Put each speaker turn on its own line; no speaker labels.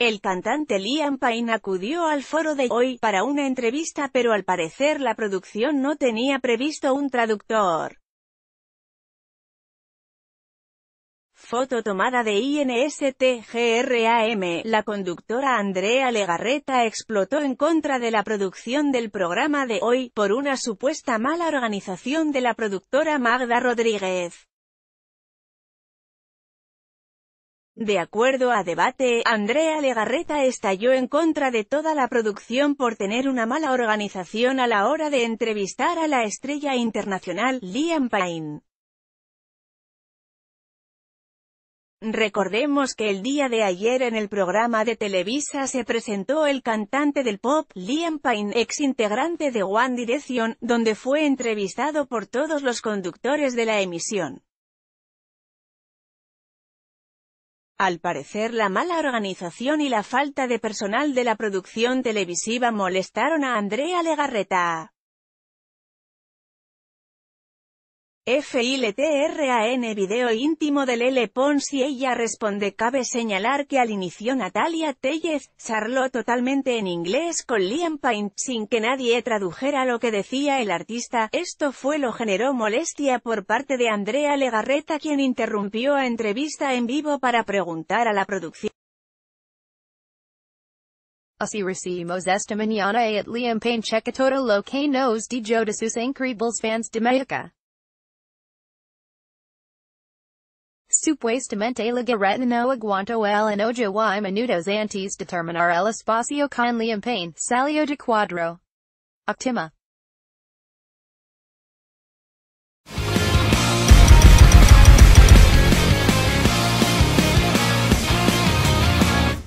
El cantante Liam Payne acudió al foro de hoy para una entrevista pero al parecer la producción no tenía previsto un traductor. Foto tomada de INSTGRAM, la conductora Andrea Legarreta explotó en contra de la producción del programa de hoy, por una supuesta mala organización de la productora Magda Rodríguez. De acuerdo a Debate, Andrea Legarreta estalló en contra de toda la producción por tener una mala organización a la hora de entrevistar a la estrella internacional, Liam Payne. Recordemos que el día de ayer en el programa de Televisa se presentó el cantante del pop, Liam Payne, ex integrante de One Direction, donde fue entrevistado por todos los conductores de la emisión. Al parecer la mala organización y la falta de personal de la producción televisiva molestaron a Andrea Legarreta. FILTRAN Video íntimo de Lele Pons y ella responde Cabe señalar que al inicio Natalia Tellez, charló totalmente en inglés con Liam Payne, sin que nadie tradujera lo que decía el artista, esto fue lo generó molestia por parte de Andrea Legarreta quien interrumpió a entrevista en vivo para preguntar
a la producción. supuestamente la garreta no aguanto el enojo y minutos antes determinar el espacio con la empain, salió de cuadro. Octima.